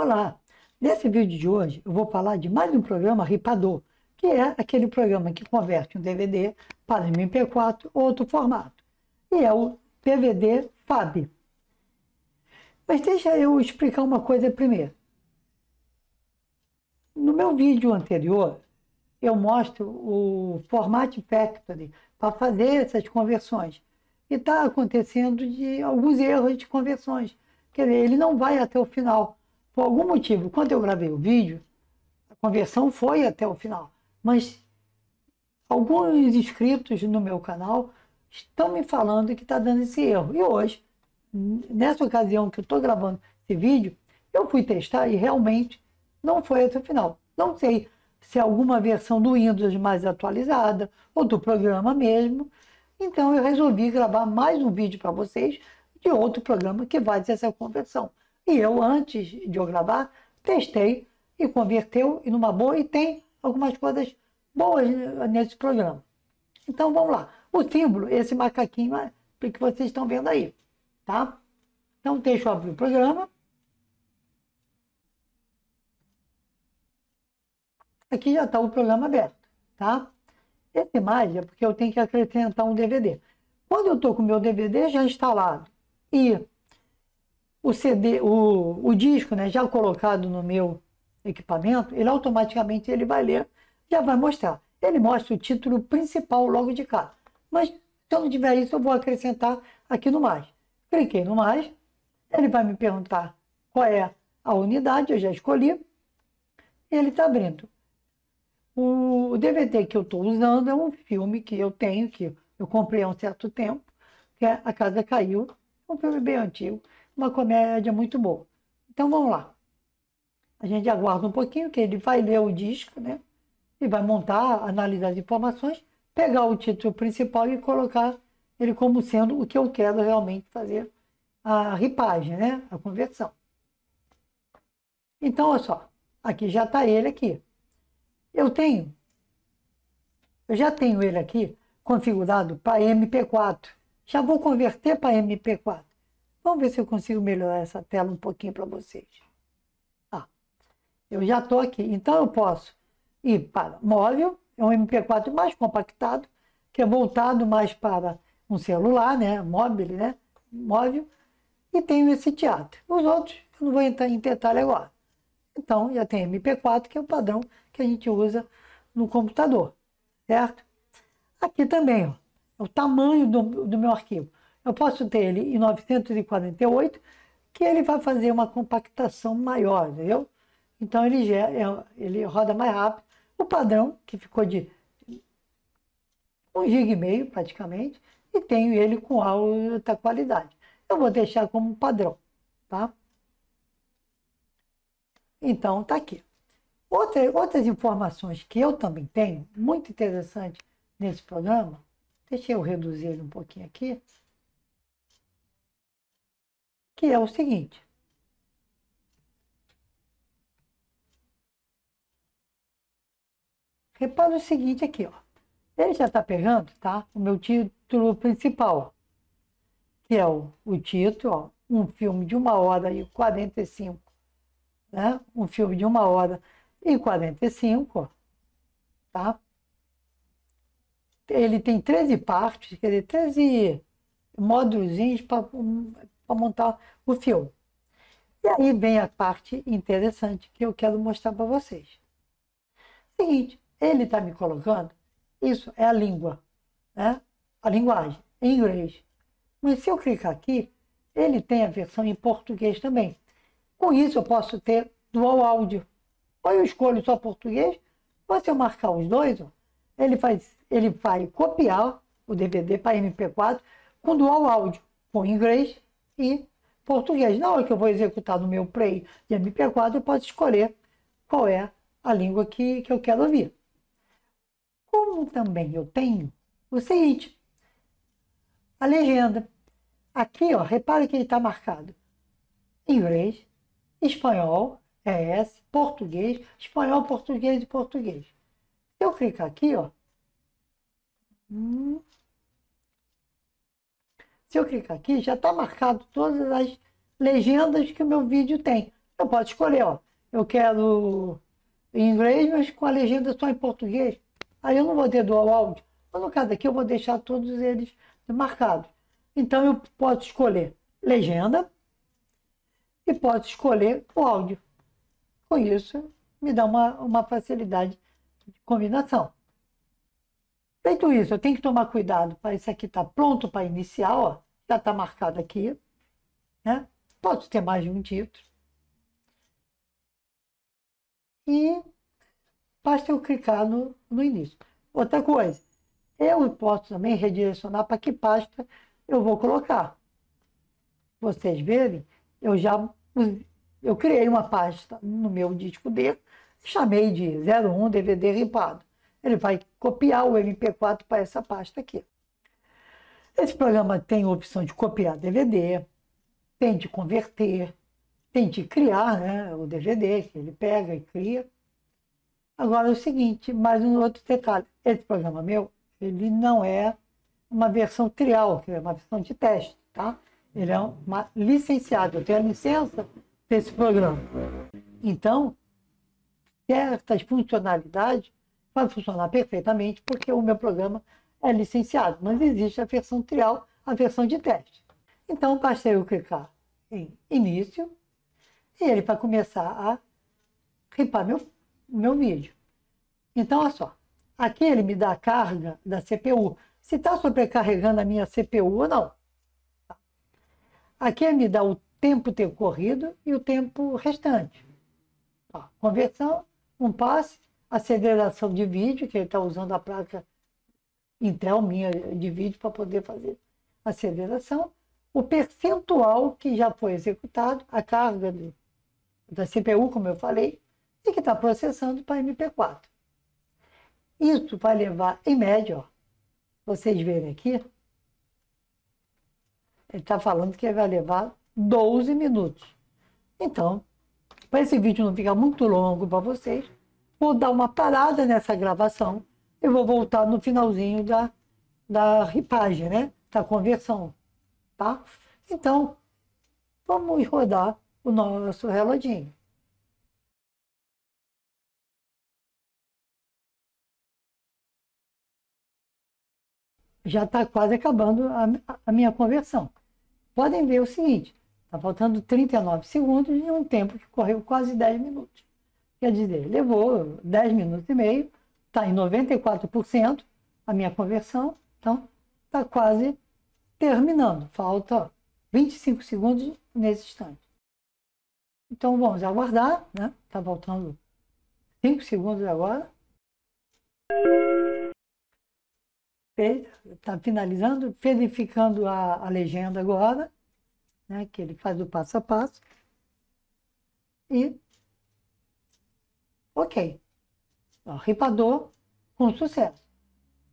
Olá! Nesse vídeo de hoje eu vou falar de mais um programa ripador, que é aquele programa que converte um DVD para MP4 ou outro formato, e é o DVD FAB. Mas deixa eu explicar uma coisa primeiro. No meu vídeo anterior, eu mostro o Format Factory para fazer essas conversões. E está acontecendo de alguns erros de conversões. Quer dizer, ele não vai até o final por algum motivo, quando eu gravei o vídeo, a conversão foi até o final. Mas alguns inscritos no meu canal estão me falando que está dando esse erro. E hoje, nessa ocasião que eu estou gravando esse vídeo, eu fui testar e realmente não foi até o final. Não sei se é alguma versão do Windows mais atualizada ou do programa mesmo. Então eu resolvi gravar mais um vídeo para vocês de outro programa que vai essa conversão. E eu, antes de eu gravar, testei e converteu e numa boa e tem algumas coisas boas nesse programa. Então vamos lá. O símbolo, esse macaquinho que vocês estão vendo aí, tá? Então deixa eu abrir o programa. Aqui já está o programa aberto, tá? Essa imagem é porque eu tenho que acrescentar um DVD. Quando eu estou com o meu DVD já instalado e o CD, o, o disco, né, já colocado no meu equipamento, ele automaticamente ele vai ler, já vai mostrar. Ele mostra o título principal logo de cara. Mas se eu não tiver isso, eu vou acrescentar aqui no mais. Cliquei no mais, ele vai me perguntar qual é a unidade, eu já escolhi. Ele está abrindo. O DVD que eu estou usando é um filme que eu tenho, que eu comprei há um certo tempo, que é A Casa Caiu. É um filme bem antigo uma comédia muito boa. Então vamos lá. A gente aguarda um pouquinho que ele vai ler o disco, né? E vai montar, analisar as informações, pegar o título principal e colocar ele como sendo o que eu quero realmente fazer a ripagem, né? A conversão. Então, olha só, aqui já está ele aqui. Eu tenho, eu já tenho ele aqui configurado para MP4. Já vou converter para MP4. Vamos ver se eu consigo melhorar essa tela um pouquinho para vocês. Ah, eu já estou aqui. Então eu posso ir para móvel, é um MP4 mais compactado, que é voltado mais para um celular, né? Móvel, né? Móvel. E tenho esse teatro. Os outros eu não vou entrar em detalhe agora. Então já tem MP4, que é o padrão que a gente usa no computador, certo? Aqui também, ó, é o tamanho do, do meu arquivo. Eu posso ter ele em 948, que ele vai fazer uma compactação maior, entendeu? Então ele, gera, é, ele roda mais rápido. O padrão, que ficou de 1,5 GB praticamente, e tenho ele com alta qualidade. Eu vou deixar como padrão, tá? Então, tá aqui. Outra, outras informações que eu também tenho, muito interessante nesse programa, deixa eu reduzir ele um pouquinho aqui, que é o seguinte. Repara o seguinte aqui, ó. Ele já está pegando, tá? O meu título principal, que é o, o título, ó, um filme de uma hora e 45, né? Um filme de uma hora e 45, ó, tá? Ele tem 13 partes, quer dizer, 13 módulos para montar o filme. E aí vem a parte interessante que eu quero mostrar para vocês. Seguinte, ele está me colocando, isso é a língua, né? a linguagem, em inglês. Mas se eu clicar aqui, ele tem a versão em português também. Com isso, eu posso ter dual áudio. Ou eu escolho só português, ou se eu marcar os dois, ó, ele, faz, ele vai copiar o DVD para MP4 com dual áudio, com inglês e português. Na hora que eu vou executar no meu Play e MP4, eu posso escolher qual é a língua que, que eu quero ouvir. Como também eu tenho o seguinte, a legenda. Aqui, ó, repare que ele está marcado inglês, espanhol, é ES, português, espanhol, português e português. Eu clico aqui, ó, hum, se eu clicar aqui, já está marcado todas as legendas que o meu vídeo tem. Eu posso escolher, ó. Eu quero em inglês, mas com a legenda só em português. Aí eu não vou ter dual áudio. Mas no caso aqui eu vou deixar todos eles marcados. Então eu posso escolher legenda e posso escolher o áudio. Com isso, me dá uma, uma facilidade de combinação. Feito isso, eu tenho que tomar cuidado para isso aqui tá pronto para iniciar, ó, já está marcado aqui, né? Posso ter mais de um título. E basta eu clicar no, no início. Outra coisa, eu posso também redirecionar para que pasta eu vou colocar. Vocês verem, eu já eu criei uma pasta no meu disco D, chamei de 01 DVD ripado. Ele vai copiar o MP4 para essa pasta aqui. Esse programa tem a opção de copiar DVD, tem de converter, tem de criar né, o DVD, que ele pega e cria. Agora é o seguinte, mais um outro detalhe. Esse programa meu, ele não é uma versão trial, que é uma versão de teste, tá? Ele é uma licenciado, eu tenho a licença desse programa. Então, certas funcionalidades vai funcionar perfeitamente, porque o meu programa é licenciado, mas existe a versão trial, a versão de teste. Então, basta eu clicar em início e ele vai começar a ripar meu, meu vídeo. Então, olha só, aqui ele me dá a carga da CPU, se está sobrecarregando a minha CPU ou não. Aqui ele me dá o tempo ocorrido e o tempo restante. conversão, um passe, aceleração de vídeo, que ele está usando a placa Intel minha de vídeo para poder fazer aceleração, o percentual que já foi executado, a carga do, da CPU, como eu falei, e que está processando para MP4. Isso vai levar, em média, ó, vocês verem aqui, ele está falando que vai levar 12 minutos. Então, para esse vídeo não ficar muito longo para vocês, vou dar uma parada nessa gravação e vou voltar no finalzinho da, da ripagem, né? Da conversão, tá? Então, vamos rodar o nosso reloginho. já está quase acabando a, a, minha conversão. Podem ver o seguinte, está faltando 39 segundos e um tempo que correu quase 10 minutos. Quer dizer, levou 10 minutos e meio, está em 94% a minha conversão, então está quase terminando. Falta 25 segundos nesse instante. Então vamos aguardar, né? Está voltando 5 segundos agora. Está finalizando, verificando a, a legenda agora, né? Que ele faz o passo a passo. E Ok. Ó, ripador com sucesso.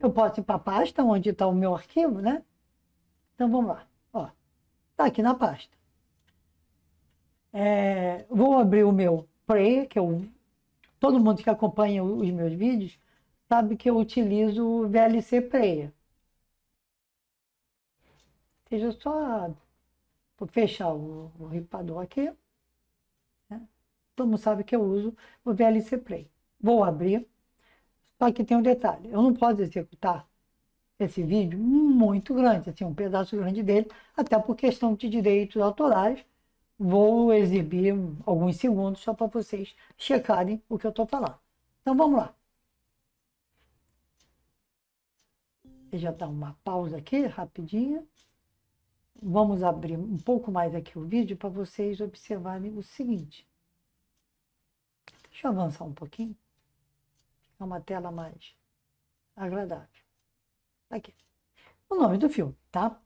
Eu posso ir para a pasta onde está o meu arquivo, né? Então vamos lá. Ó, tá aqui na pasta. É, vou abrir o meu player, que eu, todo mundo que acompanha os meus vídeos sabe que eu utilizo o VLC Player. eu só vou fechar o, o ripador aqui todo mundo sabe que eu uso o VLC Play. Vou abrir, só que tem um detalhe, eu não posso executar esse vídeo muito grande, assim, um pedaço grande dele, até por questão de direitos autorais, vou exibir alguns segundos só para vocês checarem o que eu estou falando. Então vamos lá. já dá uma pausa aqui, rapidinha. Vamos abrir um pouco mais aqui o vídeo para vocês observarem o seguinte. Deixa eu avançar um pouquinho. É uma tela mais agradável. Tá aqui. O nome do filme, tá?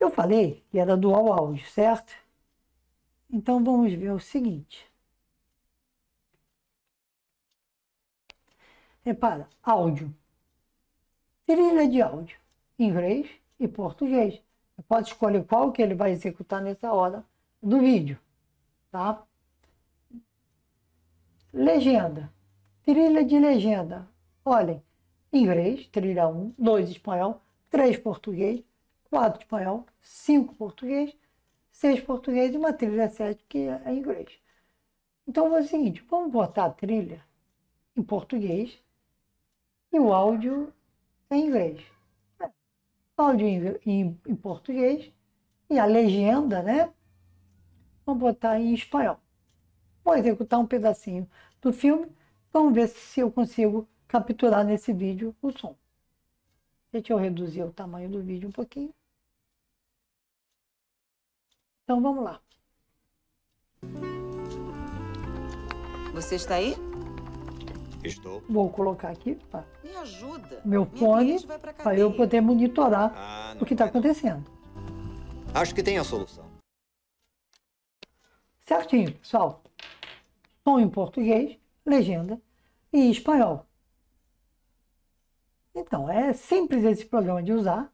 Eu falei que era dual áudio, certo? Então vamos ver o seguinte. Repara, áudio. Trilha de áudio, inglês e português. pode escolher qual que ele vai executar nessa hora do vídeo, tá? legenda. Trilha de legenda. Olhem, inglês, trilha 1, 2 espanhol, 3 português, 4 espanhol, 5 português, 6 português e uma trilha 7 que é inglês. Então é o seguinte, vamos botar a trilha em português e o áudio em inglês. É, áudio em, em, em português e a legenda, né? Vamos botar em espanhol. Vou executar um pedacinho do filme, vamos ver se eu consigo capturar nesse vídeo o som. Deixa eu reduzir o tamanho do vídeo um pouquinho. Então vamos lá. Você está aí? Estou. Vou colocar aqui pá, Me ajuda. meu fone para eu poder monitorar ah, o que está acontecendo. Acho que tem a solução. Certinho, pessoal som em português, legenda e espanhol. Então, é simples esse programa de usar,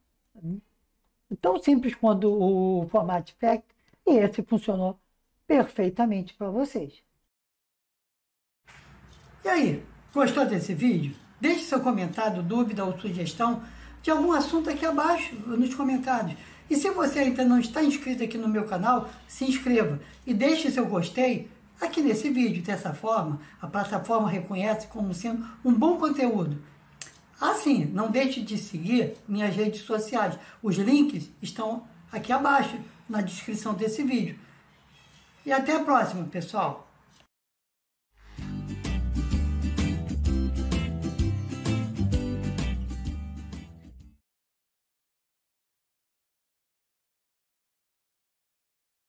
tão simples quanto o formato FAC, e esse funcionou perfeitamente para vocês. E aí, gostou desse vídeo? Deixe seu comentário, dúvida ou sugestão de algum assunto aqui abaixo nos comentários. E se você ainda não está inscrito aqui no meu canal, se inscreva e deixe seu gostei Aqui nesse vídeo, dessa forma, a plataforma reconhece como sendo um bom conteúdo. Assim, não deixe de seguir minhas redes sociais. Os links estão aqui abaixo, na descrição desse vídeo. E até a próxima, pessoal!